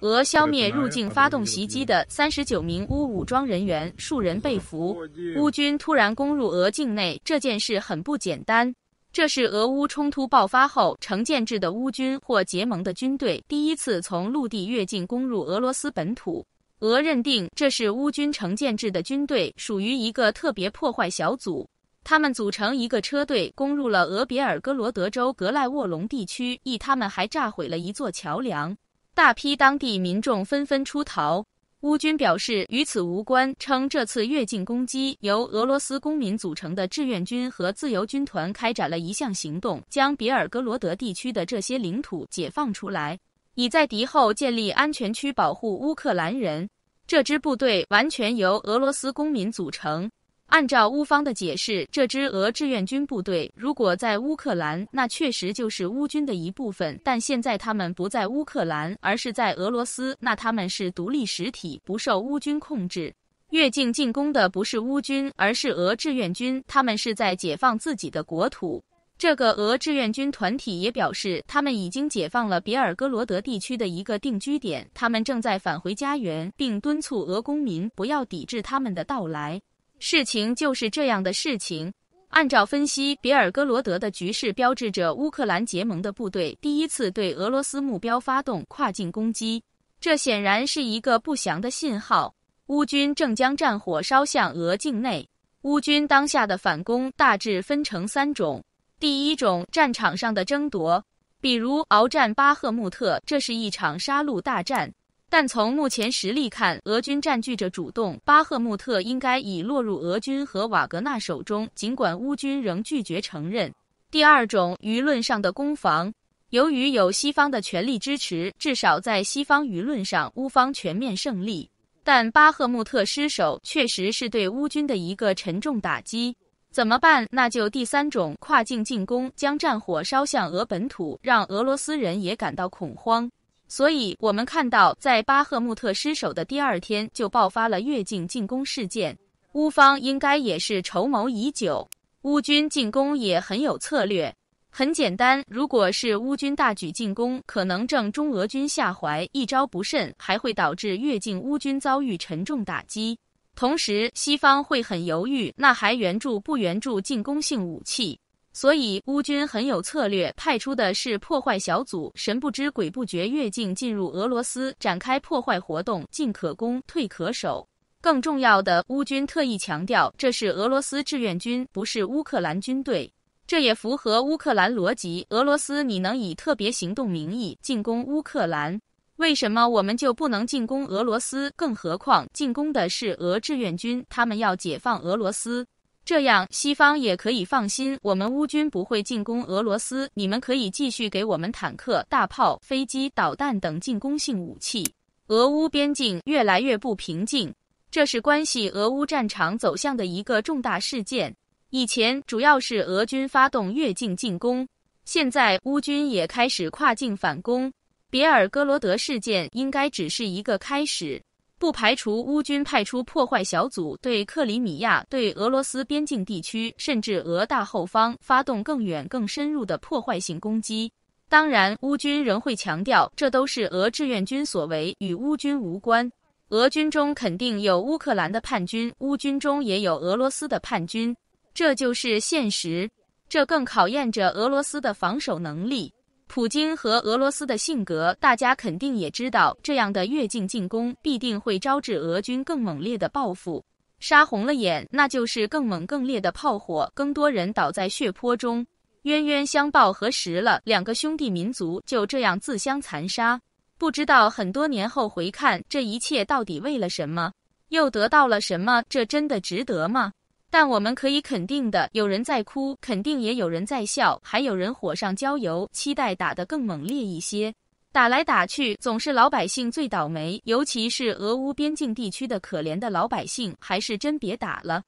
俄消灭入境发动袭击的三十九名乌武装人员，数人被俘。乌军突然攻入俄境内，这件事很不简单。这是俄乌冲突爆发后，成建制的乌军或结盟的军队第一次从陆地越境攻入俄罗斯本土。俄认定这是乌军成建制的军队，属于一个特别破坏小组。他们组成一个车队，攻入了俄别尔哥罗德州格赖沃隆地区，一他们还炸毁了一座桥梁。大批当地民众纷纷出逃。乌军表示与此无关，称这次越境攻击由俄罗斯公民组成的志愿军和自由军团开展了一项行动，将别尔哥罗德地区的这些领土解放出来，以在敌后建立安全区，保护乌克兰人。这支部队完全由俄罗斯公民组成。按照乌方的解释，这支俄志愿军部队如果在乌克兰，那确实就是乌军的一部分。但现在他们不在乌克兰，而是在俄罗斯，那他们是独立实体，不受乌军控制。越境进攻的不是乌军，而是俄志愿军，他们是在解放自己的国土。这个俄志愿军团体也表示，他们已经解放了别尔哥罗德地区的一个定居点，他们正在返回家园，并敦促俄公民不要抵制他们的到来。事情就是这样的事情。按照分析，别尔哥罗德的局势标志着乌克兰结盟的部队第一次对俄罗斯目标发动跨境攻击，这显然是一个不祥的信号。乌军正将战火烧向俄境内。乌军当下的反攻大致分成三种：第一种，战场上的争夺，比如鏖战巴赫穆特，这是一场杀戮大战。但从目前实力看，俄军占据着主动，巴赫穆特应该已落入俄军和瓦格纳手中，尽管乌军仍拒绝承认。第二种，舆论上的攻防，由于有西方的全力支持，至少在西方舆论上，乌方全面胜利。但巴赫穆特失守，确实是对乌军的一个沉重打击。怎么办？那就第三种，跨境进攻，将战火烧向俄本土，让俄罗斯人也感到恐慌。所以，我们看到，在巴赫穆特失守的第二天，就爆发了越境进攻事件。乌方应该也是筹谋已久，乌军进攻也很有策略。很简单，如果是乌军大举进攻，可能正中俄军下怀，一招不慎，还会导致越境乌军遭遇沉重打击。同时，西方会很犹豫，那还援助不援助进攻性武器？所以，乌军很有策略，派出的是破坏小组，神不知鬼不觉越境进入俄罗斯，展开破坏活动，进可攻，退可守。更重要的，乌军特意强调，这是俄罗斯志愿军，不是乌克兰军队。这也符合乌克兰逻辑：俄罗斯，你能以特别行动名义进攻乌克兰，为什么我们就不能进攻俄罗斯？更何况，进攻的是俄志愿军，他们要解放俄罗斯。这样，西方也可以放心，我们乌军不会进攻俄罗斯，你们可以继续给我们坦克、大炮、飞机、导弹等进攻性武器。俄乌边境越来越不平静，这是关系俄乌战场走向的一个重大事件。以前主要是俄军发动越境进攻，现在乌军也开始跨境反攻。别尔哥罗德事件应该只是一个开始。不排除乌军派出破坏小组对克里米亚、对俄罗斯边境地区，甚至俄大后方发动更远、更深入的破坏性攻击。当然，乌军仍会强调，这都是俄志愿军所为，与乌军无关。俄军中肯定有乌克兰的叛军，乌军中也有俄罗斯的叛军，这就是现实。这更考验着俄罗斯的防守能力。普京和俄罗斯的性格，大家肯定也知道。这样的越境进攻，必定会招致俄军更猛烈的报复。杀红了眼，那就是更猛更烈的炮火，更多人倒在血泊中。冤冤相报何时了？两个兄弟民族就这样自相残杀。不知道很多年后回看这一切到底为了什么，又得到了什么？这真的值得吗？但我们可以肯定的，有人在哭，肯定也有人在笑，还有人火上浇油，期待打得更猛烈一些。打来打去，总是老百姓最倒霉，尤其是俄乌边境地区的可怜的老百姓，还是真别打了。